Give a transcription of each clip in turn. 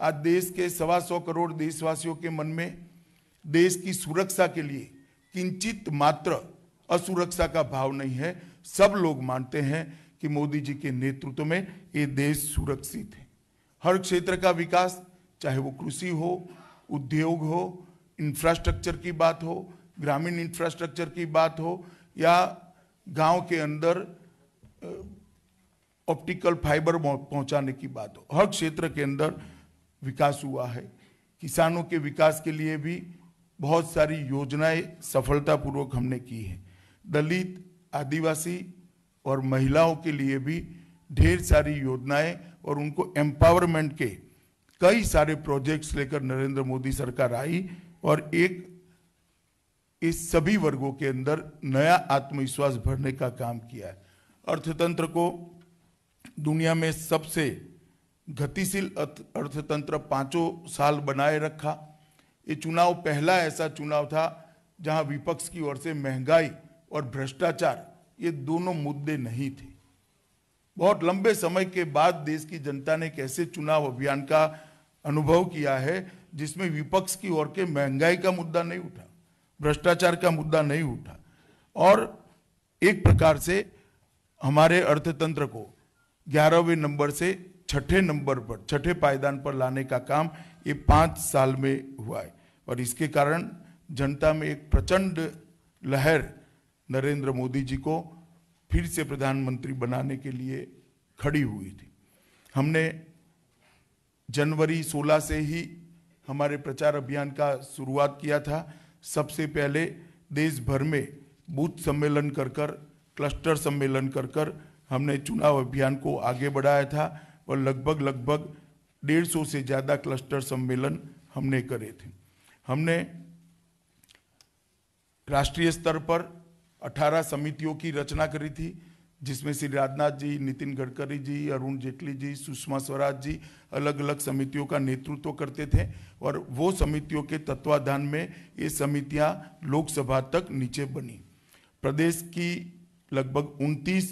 आज देश के सवा सौ करोड़ देशवासियों के मन में देश की सुरक्षा के लिए किंचित मात्र असुरक्षा का भाव नहीं है सब लोग मानते हैं कि मोदी जी के नेतृत्व में ये देश सुरक्षित है हर क्षेत्र का विकास चाहे वो कृषि हो उद्योग हो इंफ्रास्ट्रक्चर की बात हो ग्रामीण इंफ्रास्ट्रक्चर की बात हो या गांव के अंदर ऑप्टिकल फाइबर पहुंचाने की बात हो हर क्षेत्र के अंदर विकास हुआ है किसानों के विकास के लिए भी बहुत सारी योजनाएं सफलतापूर्वक हमने की है दलित आदिवासी और महिलाओं के लिए भी ढेर सारी योजनाएं और उनको एम्पावरमेंट के कई सारे प्रोजेक्ट्स लेकर नरेंद्र मोदी सरकार आई और एक इस सभी वर्गों के अंदर नया आत्मविश्वास भरने का काम किया है अर्थतंत्र को दुनिया में सबसे गतिशील अर्थतंत्र पांचों साल बनाए रखा ये चुनाव पहला ऐसा चुनाव था जहां विपक्ष की ओर से महंगाई और भ्रष्टाचार ये दोनों मुद्दे नहीं थे बहुत लंबे समय के बाद देश की जनता ने कैसे चुनाव अभियान का अनुभव किया है जिसमें विपक्ष की ओर के महंगाई का मुद्दा नहीं उठा भ्रष्टाचार का मुद्दा नहीं उठा और एक प्रकार से हमारे अर्थतंत्र को ग्यारहवें नंबर से छठे नंबर पर छठे पायदान पर लाने का काम ये पाँच साल में हुआ है और इसके कारण जनता में एक प्रचंड लहर नरेंद्र मोदी जी को फिर से प्रधानमंत्री बनाने के लिए खड़ी हुई थी हमने जनवरी 16 से ही हमारे प्रचार अभियान का शुरुआत किया था सबसे पहले देश भर में बूथ सम्मेलन कर कर क्लस्टर सम्मेलन कर कर हमने चुनाव अभियान को आगे बढ़ाया था और लगभग लगभग डेढ़ सौ से ज़्यादा क्लस्टर सम्मेलन हमने करे थे हमने राष्ट्रीय स्तर पर 18 समितियों की रचना करी थी जिसमें श्री राजनाथ जी नितिन गडकरी जी अरुण जेटली जी सुषमा स्वराज जी अलग अलग समितियों का नेतृत्व तो करते थे और वो समितियों के तत्वाधान में ये समितियां लोकसभा तक नीचे बनी प्रदेश की लगभग 29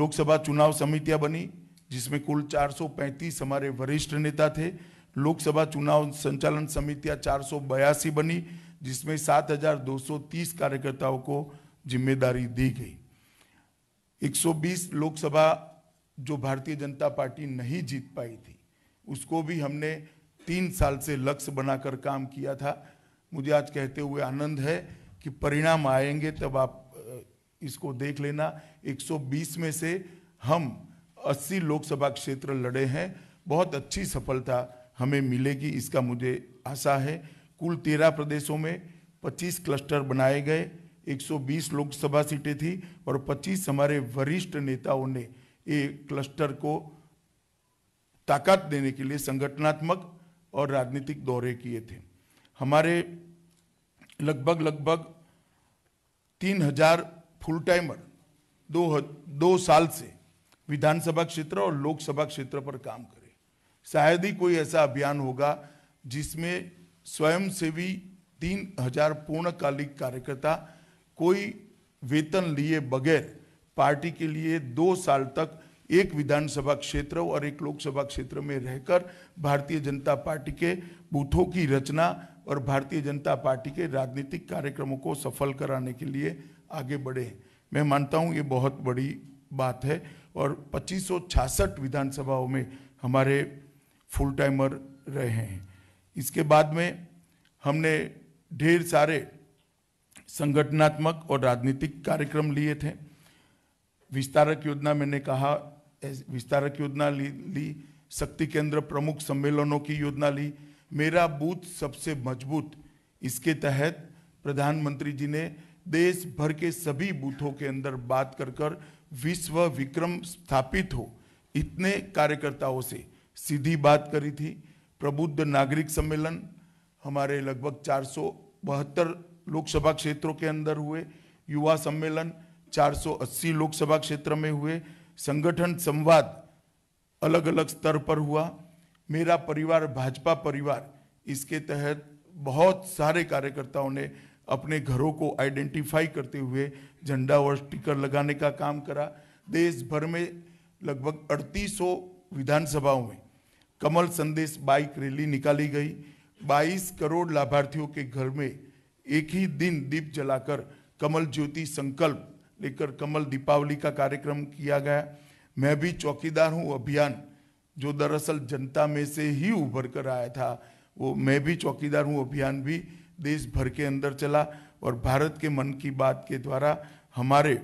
लोकसभा चुनाव समितियां बनी जिसमें कुल 435 हमारे वरिष्ठ नेता थे लोकसभा चुनाव संचालन समितियां चार बनी जिसमें 7,230 कार्यकर्ताओं को जिम्मेदारी दी गई 120 लोकसभा जो भारतीय जनता पार्टी नहीं जीत पाई थी उसको भी हमने तीन साल से लक्ष्य बनाकर काम किया था मुझे आज कहते हुए आनंद है कि परिणाम आएंगे तब आप इसको देख लेना 120 में से हम अस्सी लोकसभा क्षेत्र लड़े हैं बहुत अच्छी सफलता हमें मिलेगी इसका मुझे आशा है कुल तेरह प्रदेशों में पच्चीस क्लस्टर बनाए गए 120 लोकसभा सीटें थी और 25 हमारे वरिष्ठ नेताओं ने ये क्लस्टर को ताकत देने के लिए संगठनात्मक और राजनीतिक दौरे किए थे हमारे लगभग लगभग तीन हजार फुल टाइमर दो, दो साल से विधानसभा क्षेत्र और लोकसभा क्षेत्र पर काम करे शायद ही कोई ऐसा अभियान होगा जिसमें स्वयंसेवी तीन हजार पूर्णकालिक कार्यकर्ता कोई वेतन लिए बगैर पार्टी के लिए दो साल तक एक विधानसभा क्षेत्र और एक लोकसभा क्षेत्र में रहकर भारतीय जनता पार्टी के बूथों की रचना और भारतीय जनता पार्टी के राजनीतिक कार्यक्रमों को सफल कराने के लिए आगे बढ़े मैं मानता हूँ ये बहुत बड़ी बात है और पच्चीस विधानसभाओं में हमारे फुल टाइमर रहे हैं इसके बाद में हमने ढेर सारे संगठनात्मक और राजनीतिक कार्यक्रम लिए थे विस्तारक योजना मैंने कहा विस्तारक योजना ली, ली शक्ति केंद्र प्रमुख सम्मेलनों की योजना ली मेरा बूथ सबसे मजबूत इसके तहत प्रधानमंत्री जी ने देश भर के सभी बूथों के अंदर बात कर कर विश्व विक्रम स्थापित हो इतने कार्यकर्ताओं से सीधी बात करी थी प्रबुद्ध नागरिक सम्मेलन हमारे लगभग चार लोकसभा क्षेत्रों के अंदर हुए युवा सम्मेलन 480 लोकसभा क्षेत्र में हुए संगठन संवाद अलग अलग स्तर पर हुआ मेरा परिवार भाजपा परिवार इसके तहत बहुत सारे कार्यकर्ताओं ने अपने घरों को आइडेंटिफाई करते हुए झंडा और स्टिकर लगाने का काम करा देश भर में लगभग अड़तीस विधानसभाओं में कमल संदेश बाइक रैली निकाली गई 22 करोड़ लाभार्थियों के घर में एक ही दिन दीप जलाकर कमल ज्योति संकल्प लेकर कमल दीपावली का कार्यक्रम किया गया मैं भी चौकीदार हूँ अभियान जो दरअसल जनता में से ही उभर कर आया था वो मैं भी चौकीदार हूँ अभियान भी देश भर के अंदर चला और भारत के मन की बात के द्वारा हमारे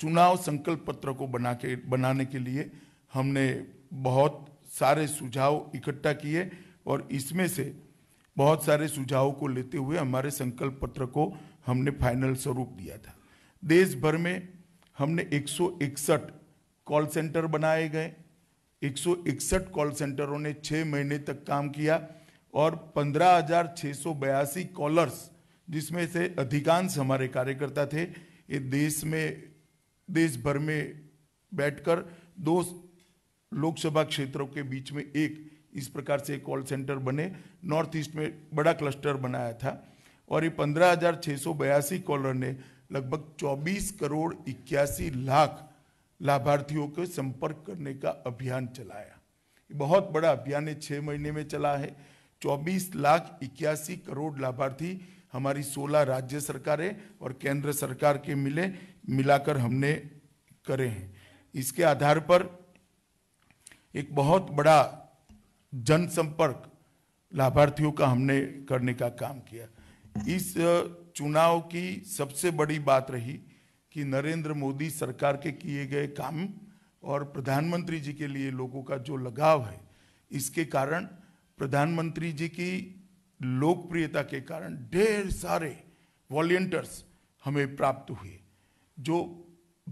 चुनाव संकल्प पत्र को बना के बनाने के लिए हमने बहुत सारे सुझाव इकट्ठा किए और इसमें से बहुत सारे सुझावों को लेते हुए हमारे संकल्प पत्र को हमने फाइनल स्वरूप दिया था देश भर में हमने एक कॉल सेंटर बनाए गए 161 कॉल सेंटरों ने छः महीने तक काम किया और पंद्रह कॉलर्स जिसमें से अधिकांश हमारे कार्यकर्ता थे ये देश में देश भर में बैठकर दो लोकसभा क्षेत्रों के बीच में एक इस प्रकार से कॉल सेंटर बने नॉर्थ ईस्ट में बड़ा क्लस्टर बनाया था और ये पंद्रह हज़ार छः सौ बयासी कॉलर ने लगभग 24 करोड़ इक्यासी लाख लाभार्थियों के संपर्क करने का अभियान चलाया बहुत बड़ा अभियान है छः महीने में चला है चौबीस लाख इक्यासी करोड़ लाभार्थी हमारी सोलह राज्य सरकारें और केंद्र सरकार के मिले मिलाकर हमने करे हैं इसके आधार पर एक बहुत बड़ा जनसंपर्क लाभार्थियों का हमने करने का काम किया इस चुनाव की सबसे बड़ी बात रही कि नरेंद्र मोदी सरकार के किए गए काम और प्रधानमंत्री जी के लिए लोगों का जो लगाव है इसके कारण प्रधानमंत्री जी की लोकप्रियता के कारण ढेर सारे वॉल्टियर्स हमें प्राप्त हुए जो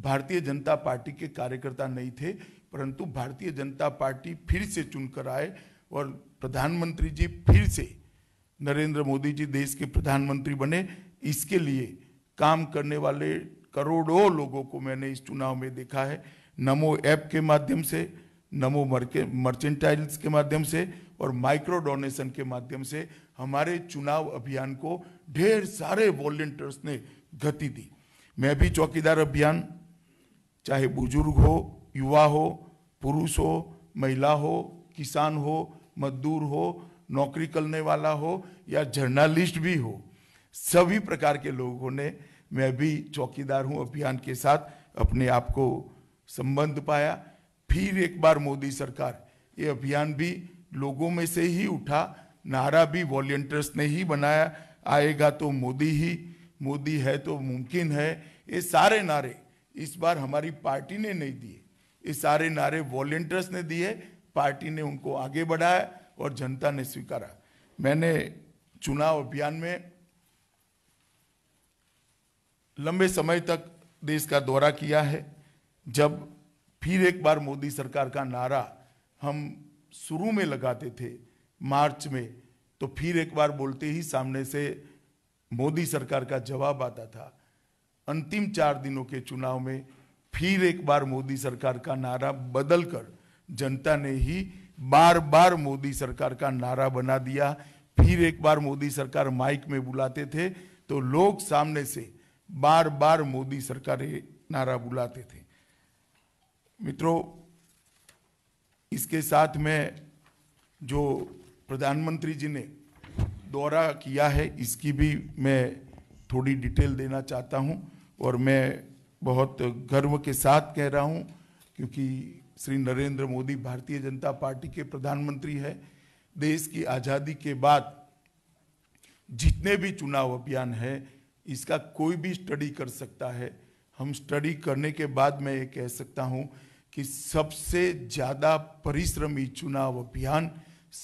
भारतीय जनता पार्टी के कार्यकर्ता नहीं थे परंतु भारतीय जनता पार्टी फिर से चुनकर आए और प्रधानमंत्री जी फिर से नरेंद्र मोदी जी देश के प्रधानमंत्री बने इसके लिए काम करने वाले करोड़ों लोगों को मैंने इस चुनाव में देखा है नमो ऐप के माध्यम से नमो मर्चेंटाइल्स के माध्यम से और माइक्रो डोनेशन के माध्यम से हमारे चुनाव अभियान को ढेर सारे वॉल्टियर्स ने गति दी मैं भी चौकीदार अभियान चाहे बुजुर्ग हो युवा हो पुरुष हो महिला हो किसान हो मजदूर हो नौकरी करने वाला हो या जर्नलिस्ट भी हो सभी प्रकार के लोगों ने मैं भी चौकीदार हूं अभियान के साथ अपने आप को संबंध पाया फिर एक बार मोदी सरकार ये अभियान भी लोगों में से ही उठा नारा भी वॉल्टियर्स ने ही बनाया आएगा तो मोदी ही मोदी है तो मुमकिन है ये सारे नारे इस बार हमारी पार्टी ने नहीं दिए ये सारे नारे वॉल्टियर्स ने दिए पार्टी ने उनको आगे बढ़ाया और जनता ने स्वीकारा मैंने चुनाव अभियान में लंबे समय तक देश का दौरा किया है जब फिर एक बार मोदी सरकार का नारा हम शुरू में लगाते थे मार्च में तो फिर एक बार बोलते ही सामने से मोदी सरकार का जवाब आता था अंतिम चार दिनों के चुनाव में फिर एक बार मोदी सरकार का नारा बदलकर जनता ने ही बार बार मोदी सरकार का नारा बना दिया फिर एक बार मोदी सरकार माइक में बुलाते थे तो लोग सामने से बार बार मोदी सरकार नारा बुलाते थे मित्रों इसके साथ में जो प्रधानमंत्री जी ने दौरा किया है इसकी भी मैं थोड़ी डिटेल देना चाहता हूं और मैं बहुत गर्व के साथ कह रहा हूं क्योंकि श्री नरेंद्र मोदी भारतीय जनता पार्टी के प्रधानमंत्री है देश की आज़ादी के बाद जितने भी चुनाव अभियान है इसका कोई भी स्टडी कर सकता है हम स्टडी करने के बाद मैं ये कह सकता हूँ कि सबसे ज़्यादा परिश्रमी चुनाव अभियान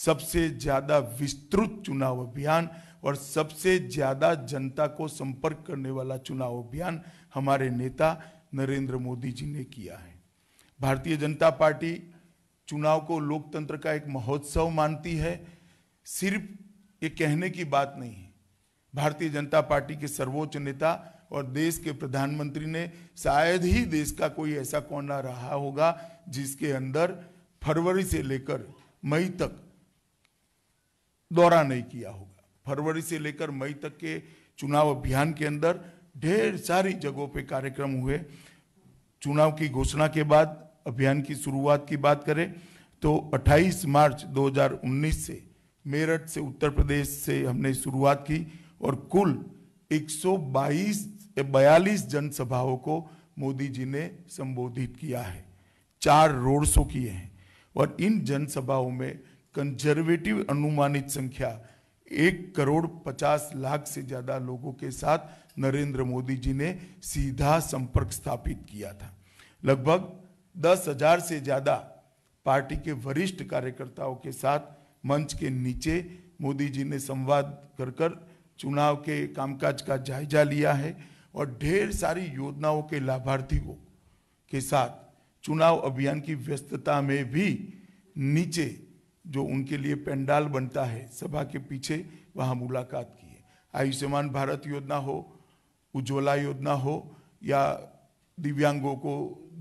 सबसे ज़्यादा विस्तृत चुनाव अभियान और सबसे ज़्यादा जनता को संपर्क करने वाला चुनाव अभियान हमारे नेता नरेंद्र मोदी जी ने किया है भारतीय जनता पार्टी चुनाव को लोकतंत्र का एक महोत्सव मानती है सिर्फ ये कहने की बात नहीं है भारतीय जनता पार्टी के सर्वोच्च नेता और देश के प्रधानमंत्री ने शायद ही देश का कोई ऐसा कोना रहा होगा जिसके अंदर फरवरी से लेकर मई तक दौरा नहीं किया होगा फरवरी से लेकर मई तक के चुनाव अभियान के अंदर ढेर सारी जगहों पे कार्यक्रम हुए चुनाव की घोषणा के बाद अभियान की शुरुआत की बात करें तो 28 मार्च 2019 से मेरठ से उत्तर प्रदेश से हमने शुरुआत की और कुल 122 बयालीस जनसभाओं को मोदी जी ने संबोधित किया है चार रोड शो किए हैं और इन जनसभाओं में कंजर्वेटिव अनुमानित संख्या एक करोड़ पचास लाख से ज्यादा लोगों के साथ नरेंद्र मोदी जी ने सीधा संपर्क स्थापित किया था लगभग दस हजार से ज्यादा पार्टी के वरिष्ठ कार्यकर्ताओं के साथ मंच के नीचे मोदी जी ने संवाद कर कर चुनाव के कामकाज का जायजा लिया है और ढेर सारी योजनाओं के लाभार्थियों के साथ चुनाव अभियान की व्यस्तता में भी नीचे जो उनके लिए पंडाल बनता है सभा के पीछे वहाँ मुलाकात की है आयुष्मान भारत योजना हो उज्ज्वला योजना हो या दिव्यांगों को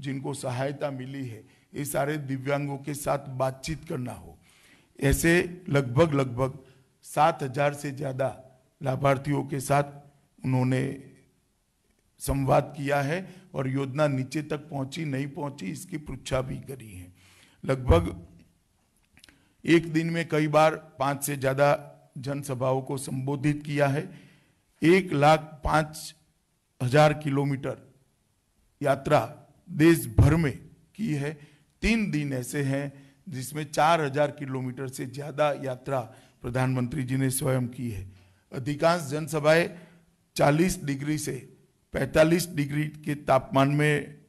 जिनको सहायता मिली है ये सारे दिव्यांगों के साथ बातचीत करना हो ऐसे लगभग लगभग सात हजार से ज़्यादा लाभार्थियों के साथ उन्होंने संवाद किया है और योजना नीचे तक पहुंची नहीं पहुंची इसकी पृछा भी करी है लगभग एक दिन में कई बार पांच से ज़्यादा जनसभाओं को संबोधित किया है एक लाख पाँच हजार किलोमीटर यात्रा देश भर में की है तीन दिन ऐसे हैं जिसमें चार हजार किलोमीटर से ज़्यादा यात्रा प्रधानमंत्री जी ने स्वयं की है अधिकांश जनसभाएं 40 डिग्री से 45 डिग्री के तापमान में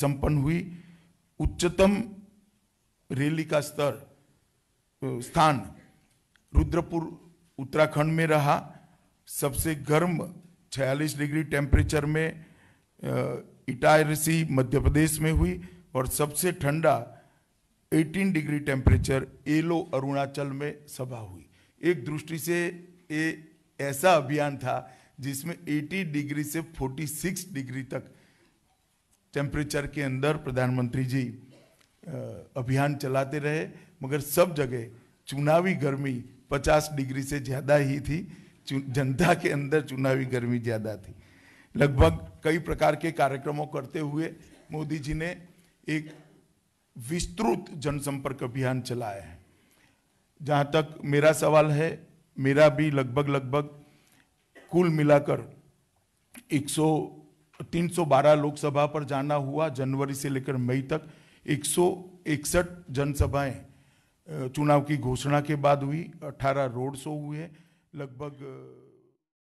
संपन्न हुई उच्चतम रैली का स्तर स्थान रुद्रपुर उत्तराखंड में रहा सबसे गर्म 46 डिग्री टेम्परेचर में इटारसी मध्य प्रदेश में हुई और सबसे ठंडा 18 डिग्री टेम्परेचर एलो अरुणाचल में सभा हुई एक दृष्टि से ये ऐसा अभियान था जिसमें 80 डिग्री से 46 डिग्री तक टेम्परेचर के अंदर प्रधानमंत्री जी अभियान चलाते रहे मगर सब जगह चुनावी गर्मी 50 डिग्री से ज़्यादा ही थी जनता के अंदर चुनावी गर्मी ज़्यादा थी लगभग कई प्रकार के कार्यक्रमों करते हुए मोदी जी ने एक विस्तृत जनसंपर्क अभियान चलाया है जहाँ तक मेरा सवाल है मेरा भी लगभग लगभग कुल मिलाकर 100 312 लोकसभा पर जाना हुआ जनवरी से लेकर मई तक एक जनसभाएं चुनाव की घोषणा के बाद हुई 18 रोड शो हुए लगभग